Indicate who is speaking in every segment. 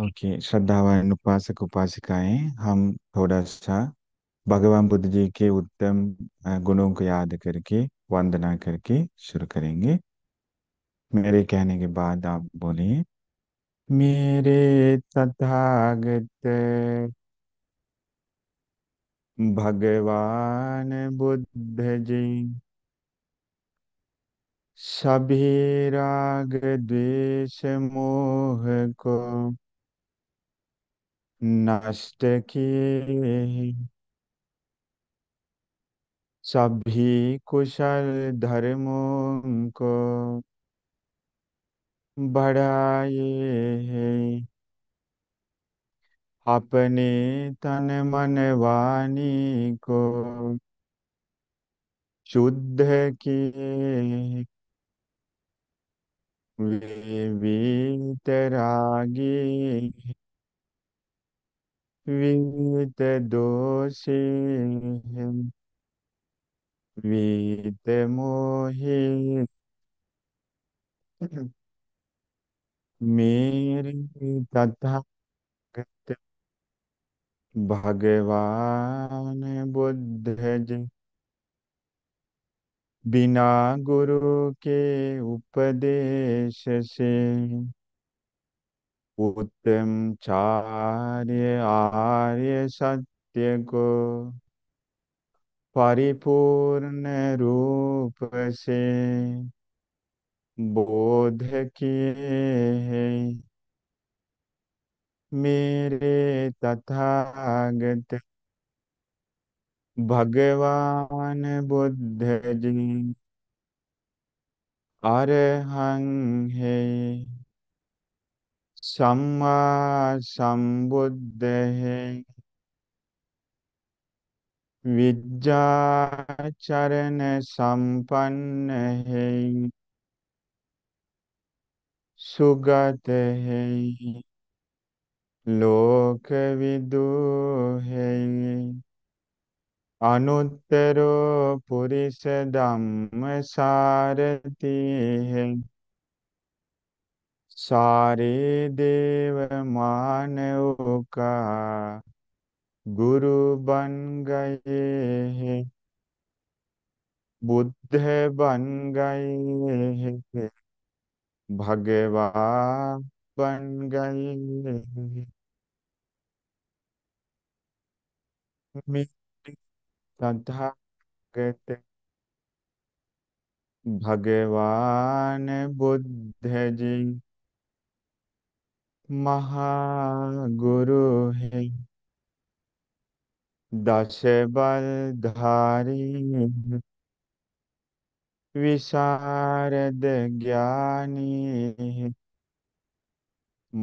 Speaker 1: Okay श्रद्धावान उपासक उपासिकाएं हम थोड़ा सा भगवान बुद्ध जी के उत्तम गुणों को याद करके वंदना करके शुरू करेंगे मेरे कहने के बाद आप बोलिए मेरे तथागत भगवान बुद्ध जी सभी राग द्वेष मोह को नष्ट किए सभी कुशल धर्मों को बढ़ाए है अपने तन मन वाणी को शुद्ध किए वे वीतरागी वीत वीतमोही मेरी तथा भगवान बुद्ध जी बिना गुरु के उपदेश से पुत्रं चार्य आर्य सत्य को परिपूर्ण रूप से बोध किए हैं मेरे तथागत भगवान बुद्ध जी अरहं है සම්මා සම්බුද්දෙහි විද්‍යාචරණ සම්පන්නහෙයි සුගතහෙයි ලෝකවිදුහෙයි අනුත්තරෝ පුරිස ධම්ම සාරතිහෙයි सारे देव मानव का गुरु बन गए हैं बुद्ध बन गए हैं भगवान बन गए मेरे तथागत भगवान बुद्ध जी महागुरु है दश धारी विशारद ज्ञानी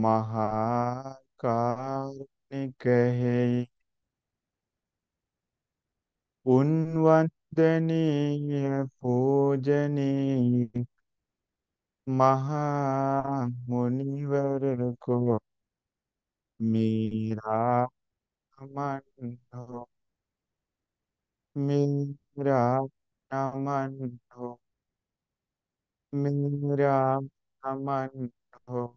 Speaker 1: महाकारुणिक है उन्वंदनीय पूजनीय महा मुनिवर को मेरा नमन हो मेरा नमन हो मेरा नमन हो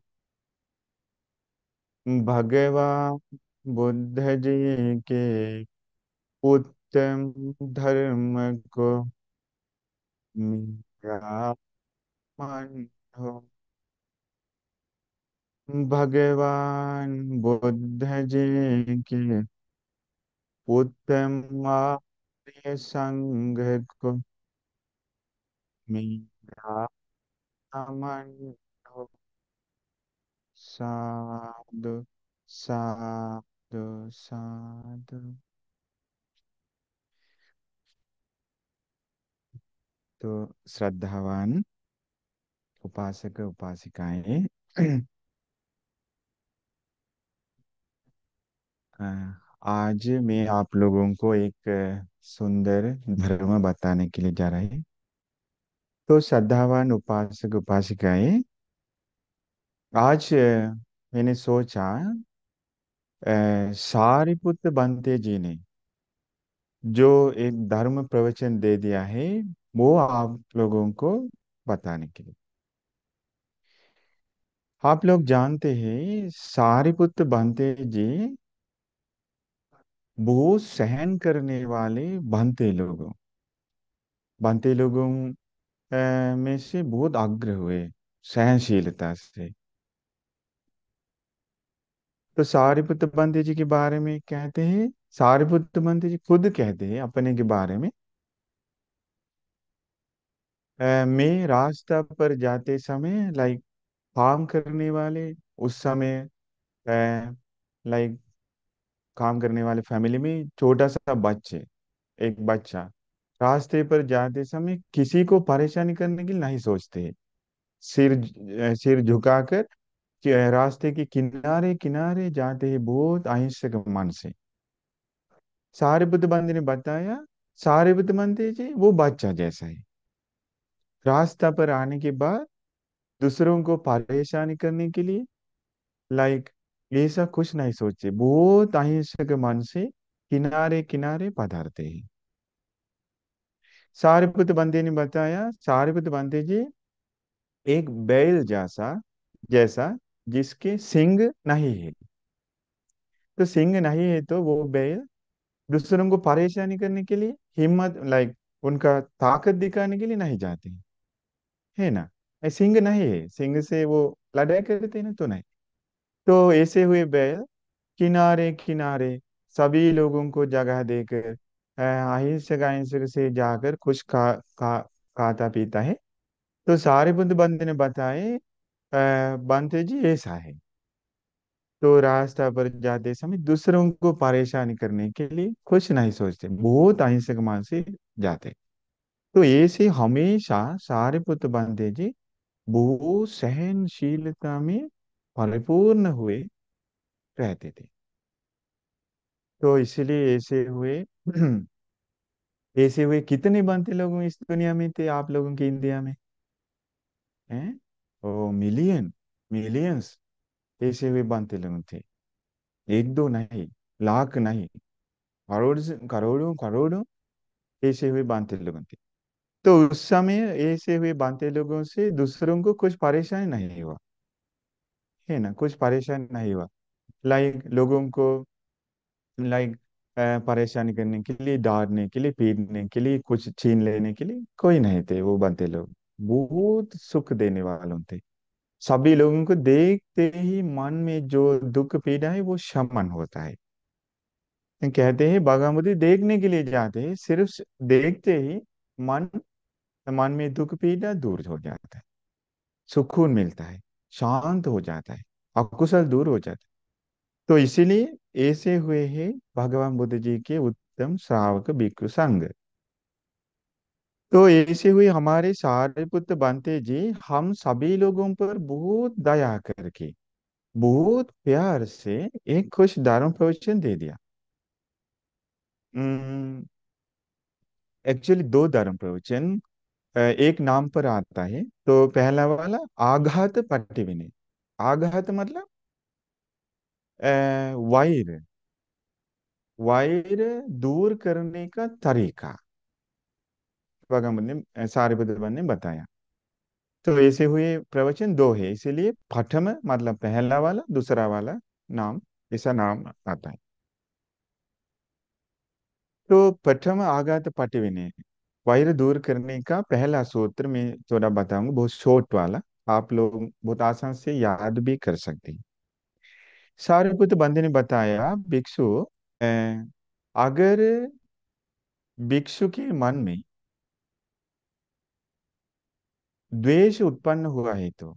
Speaker 1: भगवान बुद्ध जी के उत्तम धर्म को मेरा मन हाँ। भगवान बुद्ध जी के पुत्र आर्य संघ को मेरा नमन साधु साधु साधु तो श्रद्धावान उपासक उपासिकाएं आज मैं आप लोगों को एक सुंदर धर्म बताने के लिए जा रहा है तो श्रद्धावान उपासक उपासिकाएं आज मैंने सोचा सारिपुत्र बंते जी ने जो एक धर्म प्रवचन दे दिया है वो आप लोगों को बताने के लिए आप लोग जानते हैं सारिपुत्र भंते जी बहुत सहन करने वाले भंते लोगों भंते लोगों में से बहुत अग्र हुए सहनशीलता से तो सारिपुत्र भंते जी के बारे में कहते हैं सारिपुत्र भंते जी खुद कहते हैं अपने के बारे में मैं रास्ता पर जाते समय लाइक काम करने वाले उस समय लाइक काम करने वाले फैमिली में छोटा सा बच्चे एक बच्चा रास्ते पर जाते समय किसी को परेशानी करने की नहीं सोचते सिर सिर झुकाकर रास्ते के किनारे किनारे जाते हैं बहुत अहिंसक मन से सारे बुद्ध बंदी ने बताया बुद्ध मंदिर जी वो बच्चा जैसा है रास्ता पर आने के बाद दूसरों को परेशान करने के लिए लाइक ऐसा कुछ नहीं सोचे बहुत अहिंसक मन से किनारे किनारे पधारते हैं सारिपुत बंदे ने बताया सारिपुत बंदे जी एक बैल जैसा जैसा जिसके सिंग नहीं है तो सिंग नहीं है तो वो बैल दूसरों को परेशानी करने के लिए हिम्मत लाइक उनका ताकत दिखाने के लिए नहीं जाते है ना नहीं, सिंह नहीं सिंह से वो लड़ाई करते ना तो नहीं तो ऐसे हुए बैल किनारे किनारे सभी लोगों को जगह देकर अहिंसक अहिंसक से जाकर कुछ खा खा खाता पीता है तो सारे बुद्ध बंद ने बताए बंत बंते जी ऐसा है तो रास्ता पर जाते समय दूसरों को परेशान करने के लिए कुछ नहीं सोचते बहुत अहिंसक मानसे जाते तो ऐसे हमेशा सारे पुत्र बंदे जी वो सहनशीलता में परिपूर्ण हुए रहते थे तो इसलिए ऐसे हुए ऐसे हुए कितने बनते लोगों इस दुनिया में थे आप लोगों के इंडिया में हैं ओ मिलियन मिलियंस ऐसे हुए बनते लोग थे एक दो नहीं लाख नहीं करोड़ करोड़ों करोड़ों ऐसे हुए बनते लोग थे तो उस समय ऐसे हुए बांते लोगों से दूसरों को कुछ परेशानी नहीं हुआ है ना कुछ परेशान नहीं हुआ लाइक लोगों को लाइक परेशानी करने के लिए डांटने के लिए पीटने के लिए कुछ छीन लेने के लिए कोई नहीं थे वो बनते लोग बहुत सुख देने वालों थे सभी लोगों को देखते ही मन में जो दुख पीड़ा है वो शमन होता है कहते हैं बागामती देखने के लिए जाते हैं सिर्फ देखते ही मन तो मन में दुख पीड़ा दूर हो जाता है सुकून मिलता है शांत हो जाता है अकुशल दूर हो जाता है तो इसीलिए ऐसे हुए हैं भगवान बुद्ध जी के उत्तम श्रावक भिक्षु संघ तो ऐसे हुए हमारे सारे पुत्र बनते जी हम सभी लोगों पर बहुत दया करके बहुत प्यार से एक खुश दारुण प्रवचन दे दिया एक्चुअली दो धर्म प्रवचन एक नाम पर आता है तो पहला वाला आघात पटिविने आघात मतलब वायर वायर दूर करने का तरीका ने सारिपुत्र ने बताया तो ऐसे हुए प्रवचन दो है इसीलिए पठम मतलब पहला वाला दूसरा वाला नाम ऐसा नाम आता है तो पठम आघात पटिविने वायर दूर करने का पहला सूत्र मैं थोड़ा बताऊंगा बहुत छोट वाला आप लोग बहुत आसान से याद भी कर सकते हैं सारिपुत्र बंद ने बताया भिक्षु अगर भिक्षु के मन में द्वेष उत्पन्न हुआ है तो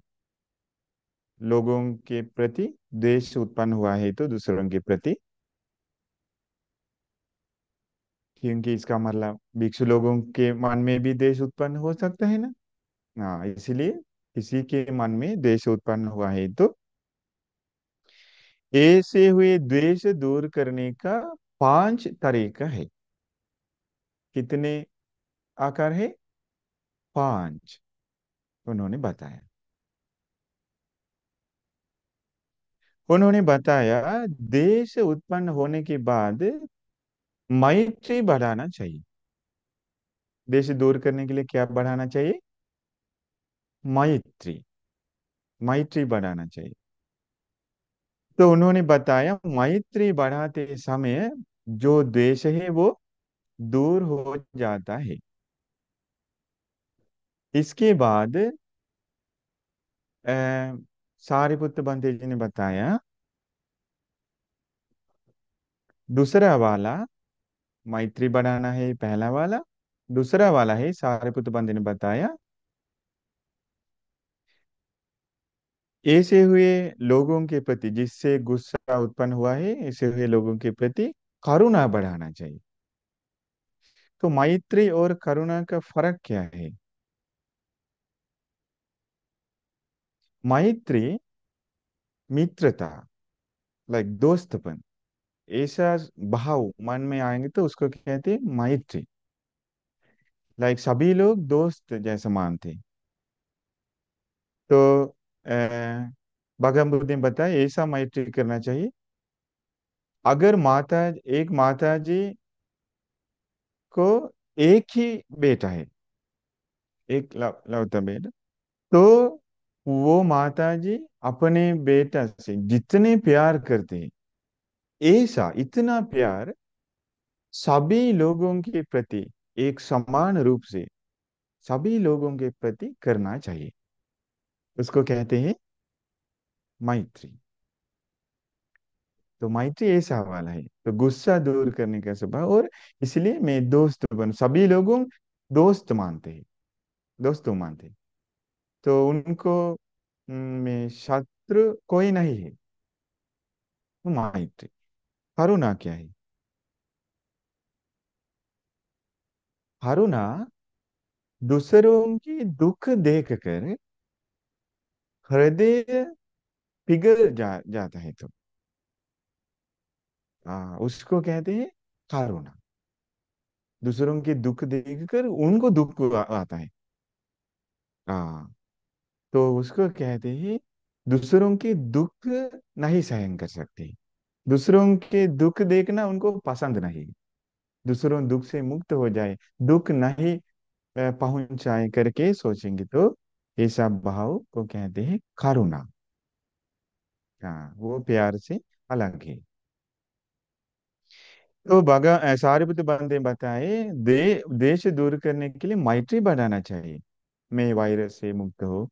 Speaker 1: लोगों के प्रति द्वेष उत्पन्न हुआ है तो दूसरों के प्रति क्योंकि इसका मतलब भिक्षु लोगों के मन में भी देश उत्पन्न हो सकता है ना हाँ इसलिए किसी के मन में देश उत्पन्न हुआ है तो ऐसे हुए द्वेश दूर करने का पांच तरीका है कितने आकार है पांच उन्होंने बताया उन्होंने बताया देश उत्पन्न होने के बाद मैत्री बढ़ाना चाहिए देश दूर करने के लिए क्या बढ़ाना चाहिए मैत्री मैत्री बढ़ाना चाहिए तो उन्होंने बताया मैत्री बढ़ाते समय जो द्वेष है वो दूर हो जाता है इसके बाद सारे पुत्र बंदे जी ने बताया दूसरा वाला मैत्री बनाना है पहला वाला दूसरा वाला है सारिपुत बंदी ने बताया ऐसे हुए लोगों के प्रति जिससे गुस्सा उत्पन्न हुआ है ऐसे हुए लोगों के प्रति करुणा बढ़ाना चाहिए तो मैत्री और करुणा का फर्क क्या है मैत्री मित्रता लाइक दोस्तपन ऐसा भाव मन में आएंगे तो उसको कहते हैं मैत्री लाइक सभी लोग दोस्त जैसे मानते तो अः भगवान बुद्ध ने बताया ऐसा मैत्री करना चाहिए अगर माता एक माता जी को एक ही बेटा है एक लौता बेटा तो वो माता जी अपने बेटा से जितने प्यार करते हैं ऐसा इतना प्यार सभी लोगों के प्रति एक समान रूप से सभी लोगों के प्रति करना चाहिए उसको कहते हैं मैत्री तो मैत्री ऐसा वाला है तो गुस्सा दूर करने का स्वभाव और इसलिए मैं दोस्त बन सभी लोगों दोस्त मानते हैं दोस्तों मानते हैं तो उनको में शत्रु कोई नहीं है मैत्री हरुणा क्या है हरुणा दूसरों की दुख देखकर हृदय पिघल जा जाता है तो आ, उसको कहते हैं हारूना दूसरों के दुख देखकर उनको दुख आता है आ, तो उसको कहते हैं दूसरों के दुख नहीं सहन कर सकते दूसरों के दुख देखना उनको पसंद नहीं दूसरों दुख से मुक्त हो जाए दुख नहीं पहुंचाए करके सोचेंगे तो ये सब भाव को कहते हैं करुणा हाँ वो प्यार से अलग है तो सारे बुद्ध बंदे बताए दे, देश दूर करने के लिए मैत्री बढ़ाना चाहिए मैं वायरस से मुक्त हो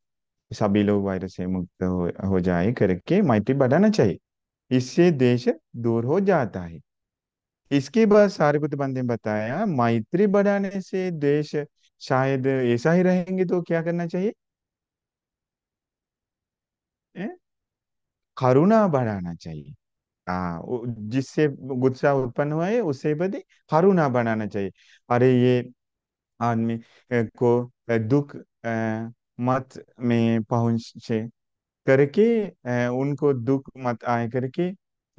Speaker 1: सभी लोग वायरस से मुक्त हो, हो जाए करके मैत्री बढ़ाना चाहिए इससे देश दूर हो जाता है इसके बाद सारगुप्त बंद ने बताया मैत्री बढ़ाने से देश शायद ऐसा ही रहेंगे तो क्या करना चाहिए करुणा बढ़ाना चाहिए हाँ जिससे गुस्सा उत्पन्न हुआ है उससे बदे करुणा बनाना चाहिए अरे ये आदमी को दुख आ, मत में पहुंचे करके उनको दुख मत आए करके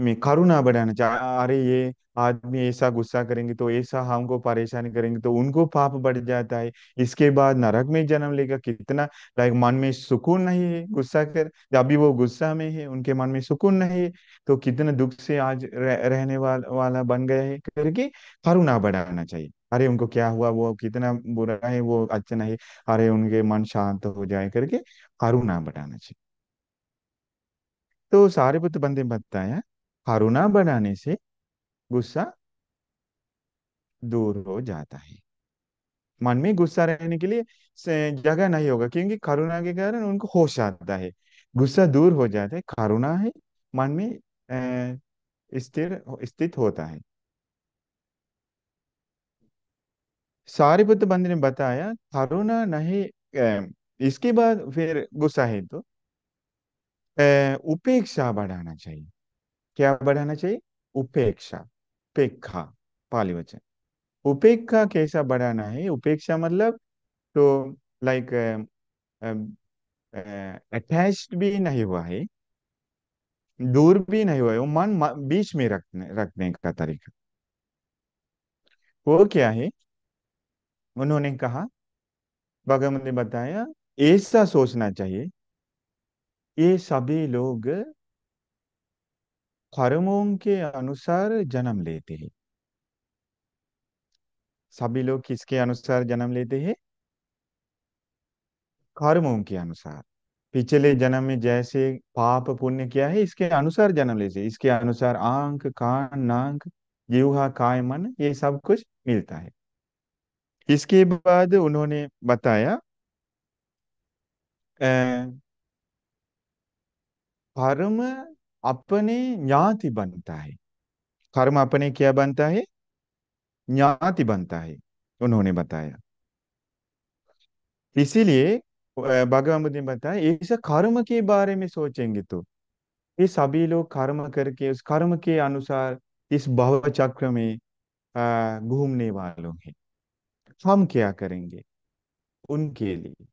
Speaker 1: मैं करुणा बढ़ाना चाह अरे ये आदमी ऐसा गुस्सा करेंगे तो ऐसा हमको परेशान करेंगे तो उनको पाप बढ़ जाता है इसके बाद नरक में जन्म लेगा कितना लाइक मन में सुकून नहीं है गुस्सा कर अभी वो गुस्सा में है उनके मन में सुकून नहीं है तो कितना दुख से आज रह, रहने वाल, वाला बन गया है करके करुणा बढ़ाना चाहिए अरे उनको क्या हुआ वो कितना बुरा है वो अच्छा नहीं अरे उनके मन शांत हो जाए करके करुणा बढ़ाना चाहिए तो सारे पुत्र बंदे बताया करुणा बनाने से गुस्सा दूर हो जाता है मन में गुस्सा रहने के लिए जगह नहीं होगा क्योंकि करुणा के कारण उनको होश आता है गुस्सा दूर हो जाता है करुणा है मन में स्थिर स्थित होता है सारे पुत्र बंद ने बताया करुणा नहीं इसके बाद फिर गुस्सा है तो उपेक्षा बढ़ाना चाहिए क्या बढ़ाना चाहिए उपेक्षा उपेक्षा पाली वचन उपेक्षा कैसा बढ़ाना है उपेक्षा मतलब तो लाइक अटैच्ड भी नहीं हुआ है दूर भी नहीं हुआ है वो मन बीच में रखने रखने का तरीका वो क्या है उन्होंने कहा भगवान ने बताया ऐसा सोचना चाहिए ये सभी लोग कर्मों के अनुसार जन्म लेते हैं सभी लोग किसके अनुसार जन्म लेते हैं कर्मों के अनुसार पिछले जन्म में जैसे पाप पुण्य किया है इसके अनुसार जन्म लेते इसके अनुसार आंख कान नाक जीवा काय मन ये सब कुछ मिलता है इसके बाद उन्होंने बताया आ, कर्म अपने ज्ञाति बनता है कर्म अपने क्या बनता है ज्ञाति बनता है उन्होंने बताया इसीलिए भगवान बुद्ध ने बताया इस कर्म के बारे में सोचेंगे तो ये सभी लोग कर्म करके उस कर्म के अनुसार इस भव चक्र में घूमने वालों हैं हम क्या करेंगे उनके लिए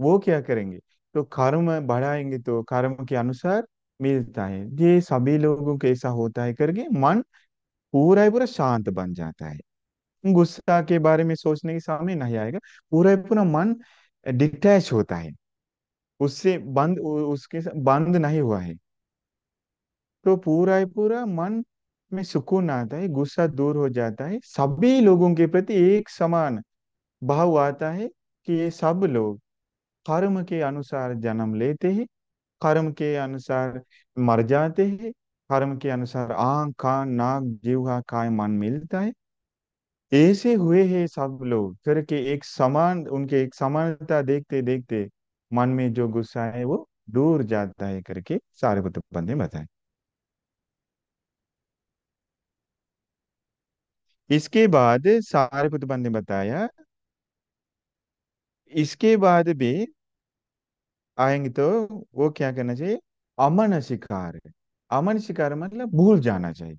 Speaker 1: वो क्या करेंगे तो कर्म बढ़ाएंगे तो कर्म के अनुसार मिलता है ये सभी लोगों के ऐसा होता है करके मन पूरा ही पूरा शांत बन जाता है गुस्सा के बारे में सोचने के सामने नहीं आएगा पूरा ही पूरा मन डिटैच होता है उससे बंद उसके बंद नहीं हुआ है तो पूरा ही पूरा मन में सुकून आता है गुस्सा दूर हो जाता है सभी लोगों के प्रति एक समान भाव आता है कि ये सब लोग कर्म के अनुसार जन्म लेते हैं कर्म के अनुसार मर जाते हैं कर्म के अनुसार आंख कान नाक जीवा काय मन मिलता है ऐसे हुए है सब लोग करके एक समान उनके एक समानता देखते देखते मन में जो गुस्सा है वो दूर जाता है करके सारे बंदे बताए इसके बाद सारे बंदे बताया इसके बाद भी आएंगे तो वो क्या करना चाहिए अमन शिकार अमन शिकार मतलब भूल जाना चाहिए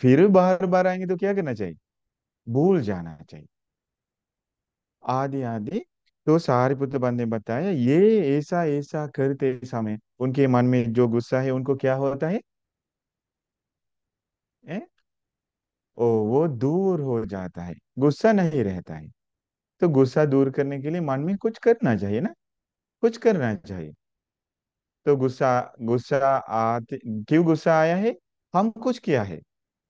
Speaker 1: फिर बार बार आएंगे तो क्या करना चाहिए भूल जाना चाहिए आदि आदि तो सारिपुत्र पुत्र ने बताया ये ऐसा ऐसा करते समय उनके मन में जो गुस्सा है उनको क्या होता है ए? ओ वो दूर हो जाता है गुस्सा नहीं रहता है तो गुस्सा दूर करने के लिए मन में कुछ करना चाहिए ना कुछ करना चाहिए तो गुस्सा गुस्सा आते क्यों गुस्सा आया है हम कुछ किया है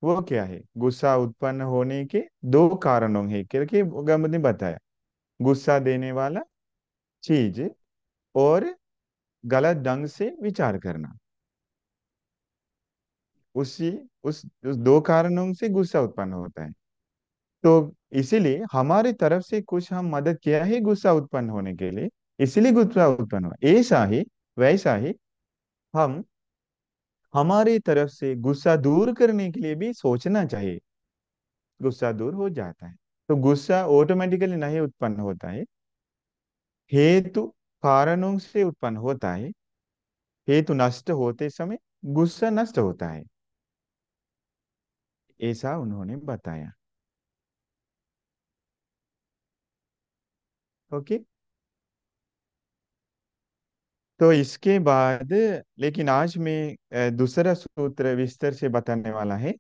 Speaker 1: वो क्या है गुस्सा उत्पन्न होने के दो कारणों है क्योंकि ने बताया गुस्सा देने वाला चीज और गलत ढंग से विचार करना उसी उस, उस दो कारणों से गुस्सा उत्पन्न होता है तो इसीलिए हमारी तरफ से कुछ हम मदद किया है गुस्सा उत्पन्न होने के लिए इसलिए गुरुत्वा उत्पन्न हुआ ऐसा ही वैसा ही हम हमारी तरफ से गुस्सा दूर करने के लिए भी सोचना चाहिए गुस्सा दूर हो जाता है तो गुस्सा ऑटोमेटिकली नहीं उत्पन्न होता है हेतु कारणों से उत्पन्न होता है हेतु नष्ट होते समय गुस्सा नष्ट होता है ऐसा उन्होंने बताया ओके okay? तो इसके बाद लेकिन आज मैं दूसरा सूत्र विस्तार से बताने वाला है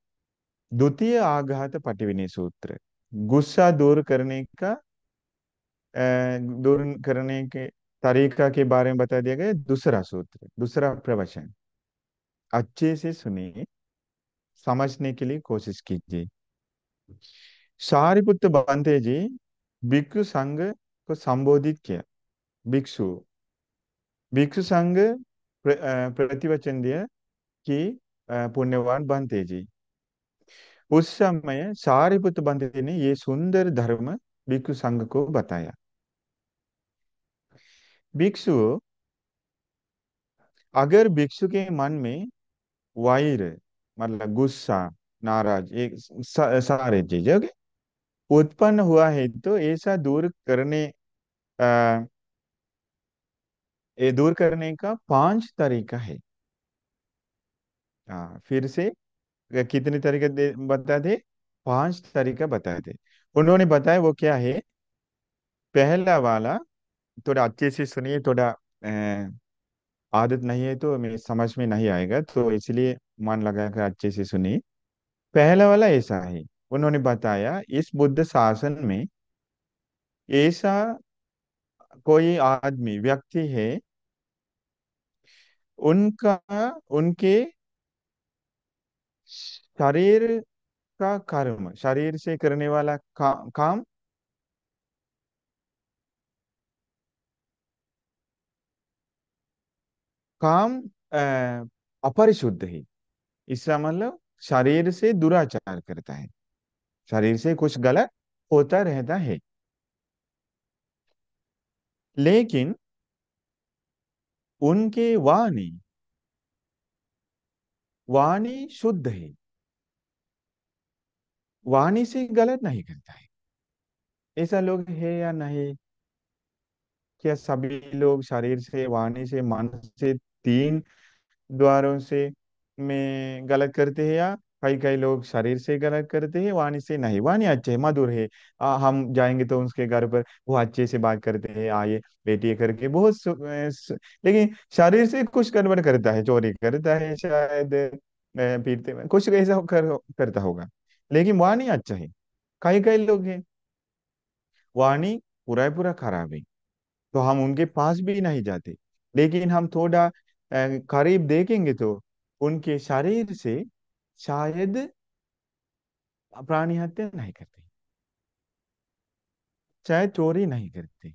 Speaker 1: द्वितीय आघात पटविनी सूत्र गुस्सा दूर करने का दूर करने के तरीका के बारे में बता दिया गया दूसरा सूत्र दूसरा प्रवचन अच्छे से सुनिए समझने के लिए कोशिश कीजिए सारिपुत्र बंते जी भिक्षु संघ को संबोधित किया भिक्षु भिक्षु संघ प्रतिवचन दिया कि पुण्यवान बनते जी उस समय सारिपुत्र बनते ने ये सुंदर धर्म भिक्षु संघ को बताया भिक्षु अगर भिक्षु के मन में वायर मतलब गुस्सा नाराज एक सारे चीज उत्पन्न हुआ है तो ऐसा दूर करने अः ये दूर करने का पांच तरीका है आ, हाँ, फिर से कितने तरीके दे बता दे पांच तरीका बता दे उन्होंने बताया वो क्या है पहला वाला थोड़ा अच्छे से सुनिए थोड़ा आदत नहीं है तो मेरे समझ में नहीं आएगा तो इसलिए मन लगाकर अच्छे से सुनिए पहला वाला ऐसा है उन्होंने बताया इस बुद्ध शासन में ऐसा कोई आदमी व्यक्ति है उनका उनके शरीर का कर्म शरीर से करने वाला का, काम काम अपरिशुद्ध है इसका मतलब शरीर से दुराचार करता है शरीर से कुछ गलत होता रहता है लेकिन उनके वाणी वाणी शुद्ध है वाणी से गलत नहीं करता है ऐसा लोग है या नहीं क्या सभी लोग शरीर से वाणी से मन से तीन द्वारों से में गलत करते हैं या कई कई लोग शरीर से गलत करते हैं वाणी से नहीं वाणी अच्छे है मधुर है आ, हम जाएंगे तो उसके घर पर वो अच्छे से बात करते हैं आए बेटी करके बहुत सु, सु, लेकिन शरीर से कुछ गड़बड़ करता है चोरी करता है शायद पीटते में कुछ ऐसा कर, करता होगा लेकिन वाणी अच्छा है कई कई लोग हैं वाणी पूरा पूरा खराब है तो हम उनके पास भी नहीं जाते लेकिन हम थोड़ा करीब देखेंगे तो उनके शरीर से शायद प्राणी हत्या नहीं करते चाहे चोरी नहीं करते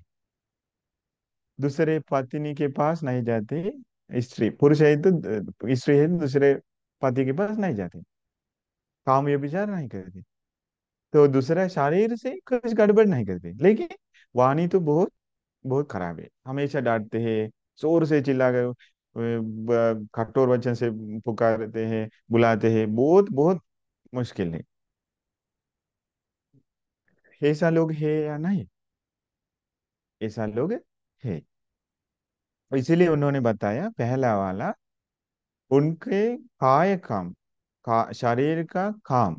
Speaker 1: दूसरे पत्नी के पास नहीं जाते स्त्री पुरुष है तो स्त्री है तो दूसरे पति के पास नहीं जाते काम ये विचार नहीं करते तो दूसरा शरीर से कुछ गड़बड़ नहीं करते लेकिन वाणी तो बहुत बहुत खराब है हमेशा डांटते हैं जोर से चिल्ला गए कठोर वचन से पुकारते हैं बुलाते हैं बहुत बहुत मुश्किल है ऐसा लोग है या नहीं ऐसा लोग है इसीलिए उन्होंने बताया पहला वाला उनके काय काम का शरीर का काम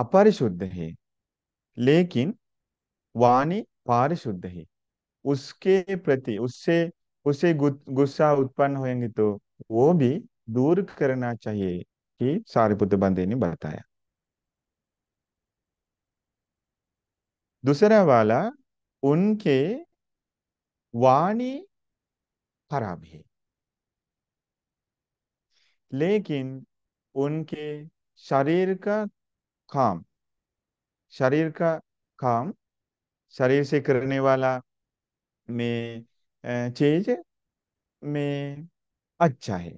Speaker 1: अपरिशुद्ध है लेकिन वाणी पारिशुद्ध है उसके प्रति उससे उसे गुस्सा उत्पन्न होंगे तो वो भी दूर करना चाहिए कि सारिपुत्र बंदे ने बताया दूसरा वाला उनके वाणी खराब है लेकिन उनके शरीर का काम शरीर का काम शरीर से करने वाला में चेज में अच्छा है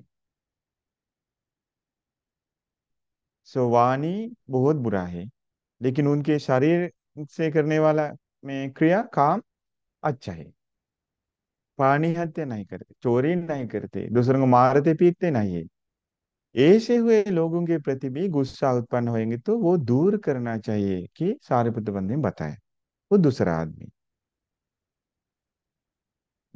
Speaker 1: सो वाणी बहुत बुरा है लेकिन उनके शरीर से करने वाला में क्रिया काम अच्छा है पानी हत्या नहीं करते चोरी नहीं करते दूसरों को मारते पीटते नहीं है ऐसे हुए लोगों के प्रति भी गुस्सा उत्पन्न होएंगे तो वो दूर करना चाहिए कि सारे प्रतिबंध बताए वो दूसरा आदमी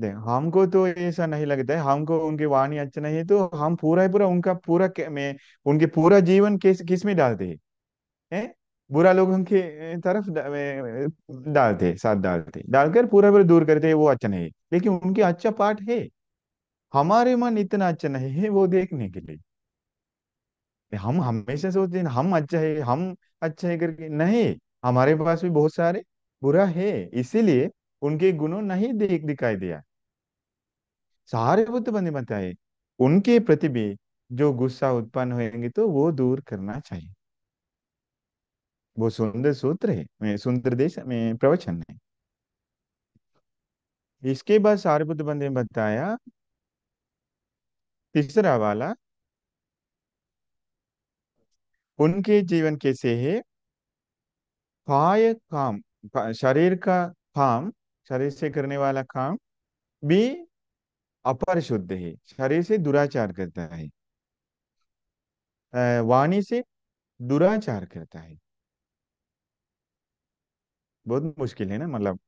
Speaker 1: देख हमको तो ऐसा नहीं लगता है हमको उनकी वाणी अच्छा नहीं है तो हम पूरा ही पूरा उनका पूरा में उनके पूरा जीवन किस किस में डालते है बुरा लोगों के तरफ डालते हैं, साथ डालते डालकर पूरा पूरा दूर करते वो अच्छा नहीं है लेकिन उनके अच्छा पार्ट है हमारे मन इतना अच्छा नहीं है वो देखने के लिए हम हमेशा सोचते हैं हम अच्छा है हम अच्छा है करके नहीं हमारे पास भी बहुत सारे बुरा है इसीलिए उनके गुणों नहीं देख दिखाई दिया सारे बुद्धिमानी बताए उनके प्रति भी जो गुस्सा उत्पन्न होएंगे तो वो दूर करना चाहिए वो सुंदर सूत्र है सुंदर देश में प्रवचन है इसके बाद सारभुत बंधे में बताया तीसरा वाला उनके जीवन कैसे है पाय काम शरीर का काम शरीर से करने वाला काम भी अपरिशुद्ध है शरीर से दुराचार करता है वाणी से दुराचार करता है बहुत मुश्किल है ना मतलब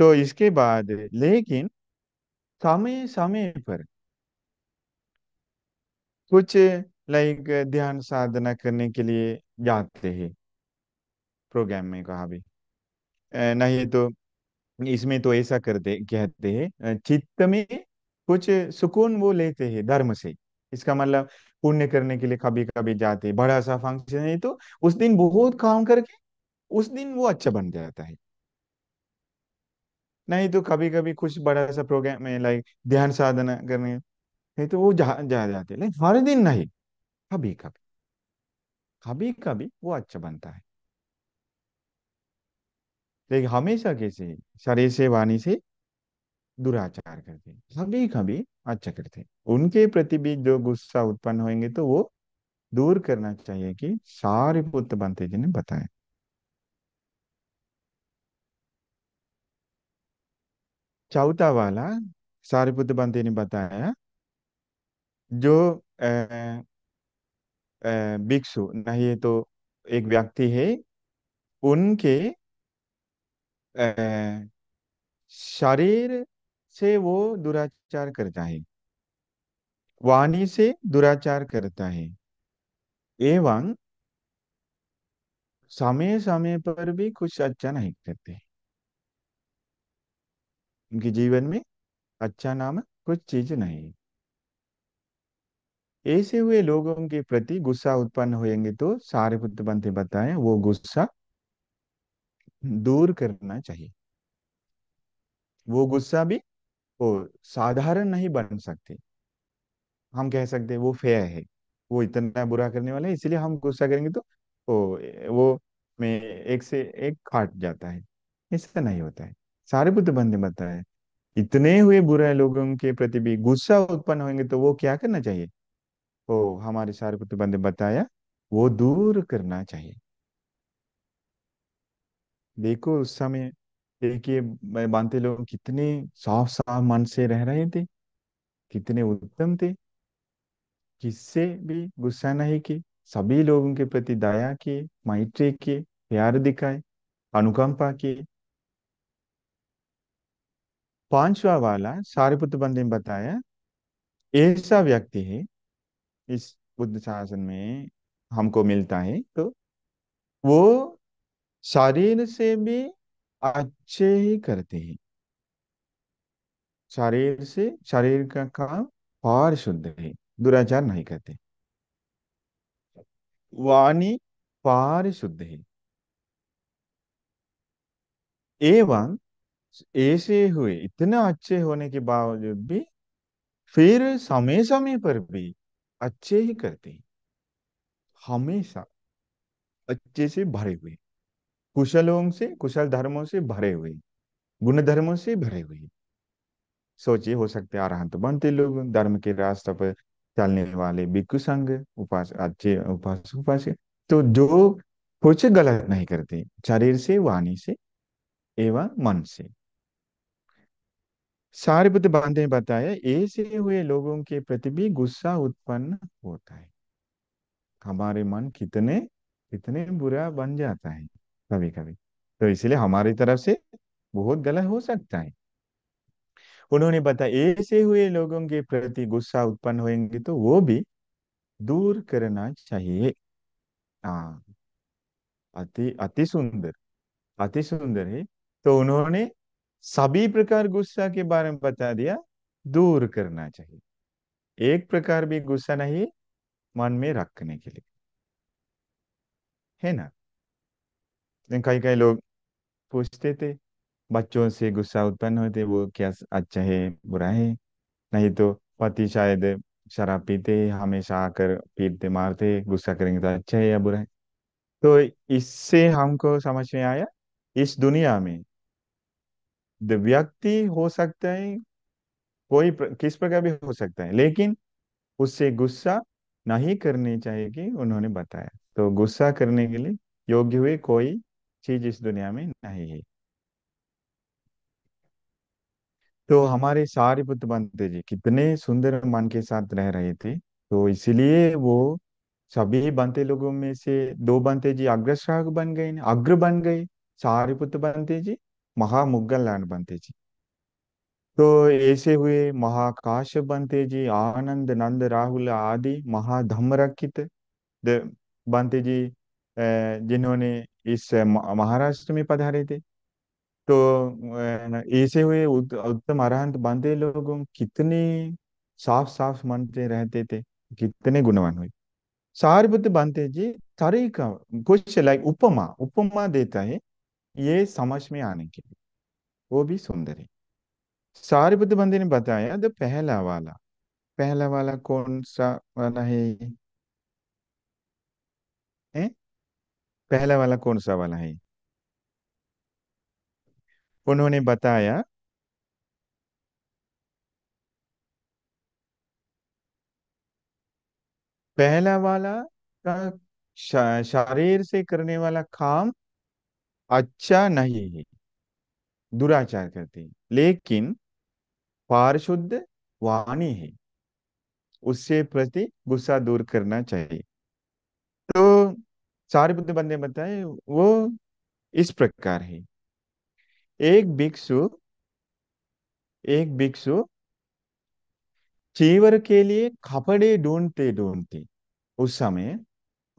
Speaker 1: तो इसके बाद लेकिन समय समय पर कुछ लाइक ध्यान साधना करने के लिए जाते हैं प्रोग्राम में कहा भी नहीं तो इसमें तो ऐसा करते कहते हैं चित्त में कुछ सुकून वो लेते हैं धर्म से इसका मतलब पुण्य करने के लिए कभी कभी जाते बड़ा सा फंक्शन है तो उस दिन बहुत काम करके उस दिन वो अच्छा बन जाता है नहीं तो कभी कभी कुछ बड़ा सा प्रोग्राम में लाइक ध्यान साधना करने नहीं तो वो जा, जा जाते लेकिन हर दिन नहीं कभी कभी कभी कभी वो अच्छा बनता है लेकिन हमेशा कैसे शरीर से वाणी से दुराचार करते कभी कभी अच्छा करते उनके प्रति भी जो गुस्सा उत्पन्न होंगे तो वो दूर करना चाहिए कि सारे पुत्र बनते जी ने बताया चौथा वाला सारे पुत्र बंते ने बताया जो भिक्षु नहीं तो एक व्यक्ति है उनके शरीर से वो दुराचार करता है वाणी से दुराचार करता है एवं समय समय पर भी कुछ अच्छा नहीं करते उनके जीवन में अच्छा नाम कुछ चीज नहीं ऐसे हुए लोगों के प्रति गुस्सा उत्पन्न होएंगे तो सारे पुत्रपंथ बताए वो गुस्सा दूर करना चाहिए वो गुस्सा भी वो साधारण नहीं बन सकते हम कह सकते वो फेयर है वो इतना बुरा करने वाला है इसलिए हम गुस्सा करेंगे तो वो तो वो में एक से एक काट जाता है ऐसा नहीं होता है सारे बुद्ध बंधे बताए इतने हुए बुरे लोगों के प्रति भी गुस्सा उत्पन्न होंगे तो वो क्या करना चाहिए ओ तो हमारे सारे पुत्र बंदे बताया वो दूर करना चाहिए देखो उस समय देखिए मैं मानते लोग कितने साफ साफ मन से रह रहे थे कितने उत्तम थे किससे भी गुस्सा नहीं किए सभी लोगों के प्रति दया किए मैत्री किए प्यार दिखाए अनुकंपा किए पांचवा वाला सारिपुत्र बंदे ने बताया ऐसा व्यक्ति है इस बुद्ध शासन में हमको मिलता है तो वो शरीर से भी अच्छे ही करते हैं शरीर से शरीर का काम और शुद्ध है दुराचार नहीं करते वाणी पार शुद्ध है एवं ऐसे हुए इतने अच्छे होने के बावजूद भी फिर समय समय पर भी अच्छे ही करते हैं हमेशा अच्छे से भरे हुए कुशलों से कुशल धर्मों से भरे हुए गुण धर्मों से भरे हुए सोचिए हो सकते अरहंत बनते लोग धर्म के रास्ते पर चलने वाले बिकु संग उपास अच्छे उपास उपास तो जो कुछ गलत नहीं करते शरीर से वाणी से एवं मन से सारिपुत्र बांधे ने बताया ऐसे हुए लोगों के प्रति भी गुस्सा उत्पन्न होता है हमारे मन कितने कितने बुरा बन जाता है कभी कभी तो इसीलिए हमारी तरफ से बहुत गलत हो सकता है उन्होंने बताया ऐसे हुए लोगों के प्रति गुस्सा उत्पन्न होंगे तो वो भी दूर करना चाहिए हाँ अति अति सुंदर अति सुंदर है तो उन्होंने सभी प्रकार गुस्सा के बारे में बता दिया दूर करना चाहिए एक प्रकार भी गुस्सा नहीं मन में रखने के लिए है ना लेकिन कई कई लोग पूछते थे बच्चों से गुस्सा उत्पन्न होते वो क्या अच्छा है बुरा है नहीं तो पति शायद शराब पीते हमेशा आकर पीटते मारते गुस्सा करेंगे तो अच्छा है या बुरा है तो इससे हमको समझ में आया इस दुनिया में व्यक्ति हो सकता है कोई प्र, किस प्रकार भी हो सकता है लेकिन उससे गुस्सा नहीं करनी चाहिए कि उन्होंने बताया तो गुस्सा करने के लिए योग्य हुए कोई चीज इस दुनिया में नहीं है तो हमारे सारे बुद्ध बंधु जी कितने सुंदर मन के साथ रह रहे थे तो इसीलिए वो सभी बनते लोगों में से दो बनते जी अग्रश्रावक बन गए अग्र बन गए सारे पुत्र बनते जी महामुगल लैंड बनते जी तो ऐसे हुए महाकाश बनते जी आनंद नंद राहुल आदि महाधमरकित बनते जी जिन्होंने इस महाराष्ट्र में पधारे थे तो ऐसे हुए उत्तम अरहंत बांधे लोग कितने साफ साफ मानते रहते थे कितने गुणवान हुए सारभुत बांधे जी सारे का कुछ लाइक उपमा उपमा देता है ये समझ में आने के लिए वो भी सुंदर है सारभुत बंदे ने बताया तो पहला वाला पहला वाला कौन सा वाला है पहला वाला कौन सा वाला है उन्होंने बताया पहला वाला का शरीर से करने वाला काम अच्छा नहीं है दुराचार करते हैं लेकिन पारशुद्ध वाणी है उससे प्रति गुस्सा दूर करना चाहिए सारे बुद्ध बंदे बताए वो इस प्रकार है एक भिक्षु एक भिक्षु चीवर के लिए कपड़े ढूंढते ढूंढते उस समय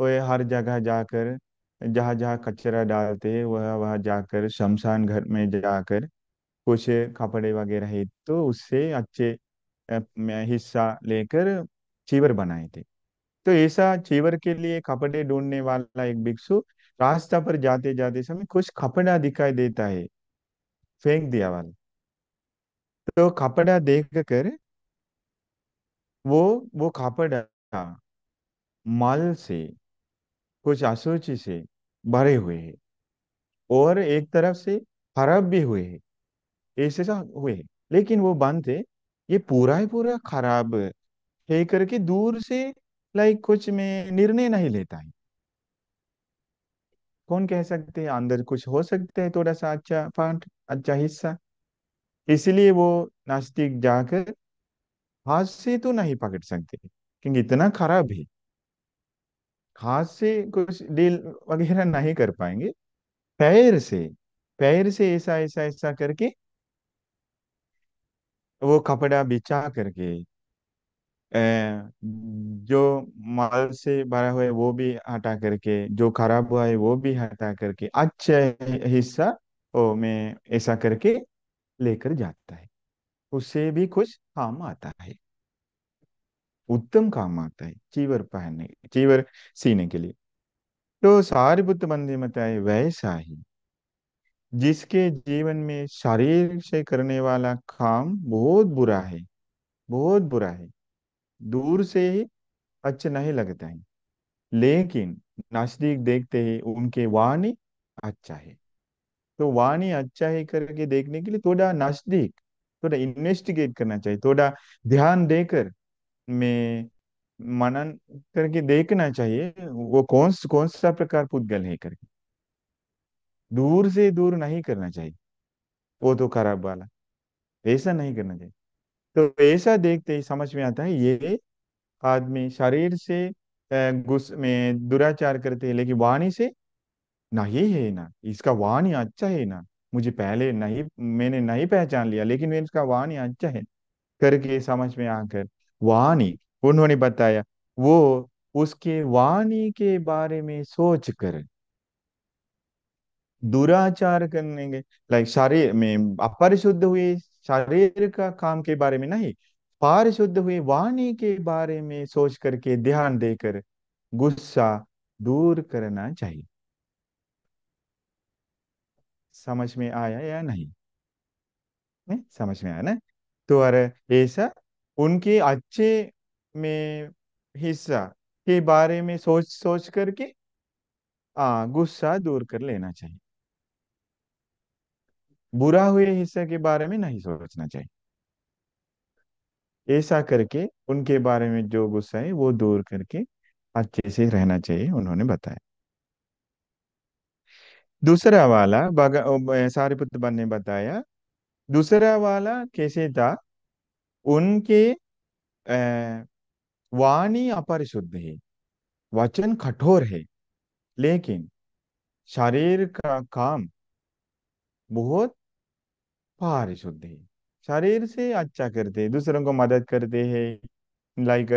Speaker 1: वो हर जगह जाकर जहा जहाँ कचरा डालते वह वह जाकर शमशान घर में जाकर कुछ कपड़े वगैरह है तो उससे अच्छे हिस्सा लेकर चीवर बनाए थे तो ऐसा चेवर के लिए कपड़े ढूंढने वाला एक भिक्षु रास्ता पर जाते जाते समय कुछ कपड़ा दिखाई देता है फेंक दिया वाला तो कपड़ा देख कर वो वो कपड़ा माल से कुछ अशुचि से भरे हुए है और एक तरफ से खराब भी हुए है ऐसे सा हुए है लेकिन वो बंद थे ये पूरा ही पूरा खराब है करके दूर से लाइक कुछ में निर्णय नहीं लेता है कौन कह सकते हैं अंदर कुछ हो सकता है थोड़ा सा अच्छा पार्ट अच्छा हिस्सा इसलिए वो नास्तिक जाकर हाथ से तो नहीं पकड़ सकते क्योंकि इतना खराब है हाथ से कुछ डील वगैरह नहीं कर पाएंगे पैर से पैर से ऐसा ऐसा ऐसा करके वो कपड़ा बिछा करके जो माल से भरा हुआ है वो भी हटा करके जो खराब हुआ है वो भी हटा करके अच्छा हिस्सा ओ में ऐसा करके लेकर जाता है उससे भी कुछ काम आता है उत्तम काम आता है चीवर पहनने चीवर सीने के लिए तो बुद्ध बंदी मत आए वैसा ही जिसके जीवन में शरीर से करने वाला काम बहुत बुरा है बहुत बुरा है दूर से ही अच्छे नहीं लगते हैं लेकिन नजदीक देखते ही उनके वाणी अच्छा है तो वाणी अच्छा है करके देखने के लिए थोड़ा नजदीक थोड़ा इन्वेस्टिगेट करना चाहिए थोड़ा ध्यान देकर में मनन करके देखना चाहिए वो कौन कौन सा प्रकार पुद्गल है करके दूर से दूर नहीं करना चाहिए वो तो खराब वाला ऐसा नहीं करना चाहिए तो ऐसा देखते ही समझ में आता है ये आदमी शरीर से गुस में दुराचार करते हैं लेकिन वाणी से नहीं है ना इसका वाणी अच्छा है ना मुझे पहले नहीं मैंने नहीं पहचान लिया लेकिन इसका वाणी अच्छा है करके समझ में आकर वाणी उन्होंने बताया वो उसके वाणी के बारे में सोच कर दुराचार करने के लाइक शरीर में अपरिशुद्ध हुए शरीर का काम के बारे में नहीं पारिशुद्ध हुई वाणी के बारे में सोच करके ध्यान देकर गुस्सा दूर करना चाहिए समझ में आया या नहीं ने? समझ में आया ना तो अरे ऐसा उनके अच्छे में हिस्सा के बारे में सोच सोच करके आ गुस्सा दूर कर लेना चाहिए बुरा हुए हिस्से के बारे में नहीं सोचना चाहिए ऐसा करके उनके बारे में जो गुस्सा है वो दूर करके अच्छे से रहना चाहिए उन्होंने बताया दूसरा वाला सारिपुत्र ने बताया दूसरा वाला कैसे था उनके वाणी अपरिशुद्ध है वचन कठोर है लेकिन शरीर का काम बहुत पारिशुद्धि शरीर से अच्छा करते दूसरों को मदद करते है लाइक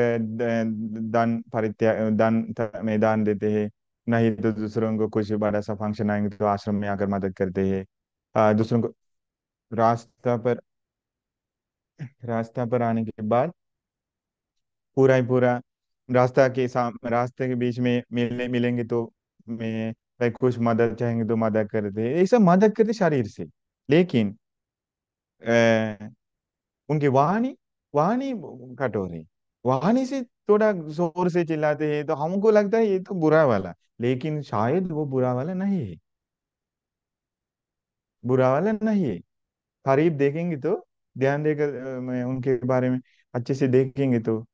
Speaker 1: दान परित्याग दान में दान देते है नहीं तो दूसरों को कुछ बड़ा सा फंक्शन आएंगे तो आश्रम में आकर मदद करते है दूसरों को रास्ता पर रास्ता पर आने के बाद पूरा ही पूरा रास्ता के साम रास्ते के बीच में मिलने मिलेंगे तो मैं कुछ मदद चाहेंगे तो मदद करते ये सब मदद करते शरीर से लेकिन उनकी वाणी वाणी कठोर है वाणी से थोड़ा जोर से चिल्लाते हैं तो हमको लगता है ये तो बुरा वाला लेकिन शायद वो बुरा वाला नहीं है बुरा वाला नहीं है तारीफ देखेंगे तो ध्यान देकर मैं उनके बारे में अच्छे से देखेंगे तो